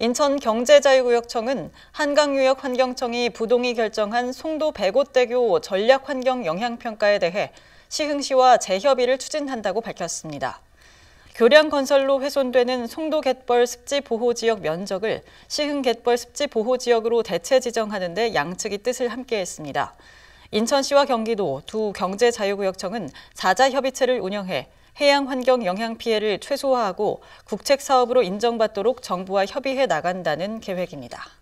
인천경제자유구역청은 한강유역환경청이 부동이 결정한 송도 백옷대교 전략환경 영향평가에 대해 시흥시와 재협의를 추진한다고 밝혔습니다. 교량 건설로 훼손되는 송도 갯벌 습지 보호 지역 면적을 시흥 갯벌 습지 보호 지역으로 대체 지정하는 데 양측이 뜻을 함께했습니다. 인천시와 경기도 두 경제자유구역청은 자자 협의체를 운영해 해양 환경 영향 피해를 최소화하고 국책 사업으로 인정받도록 정부와 협의해 나간다는 계획입니다.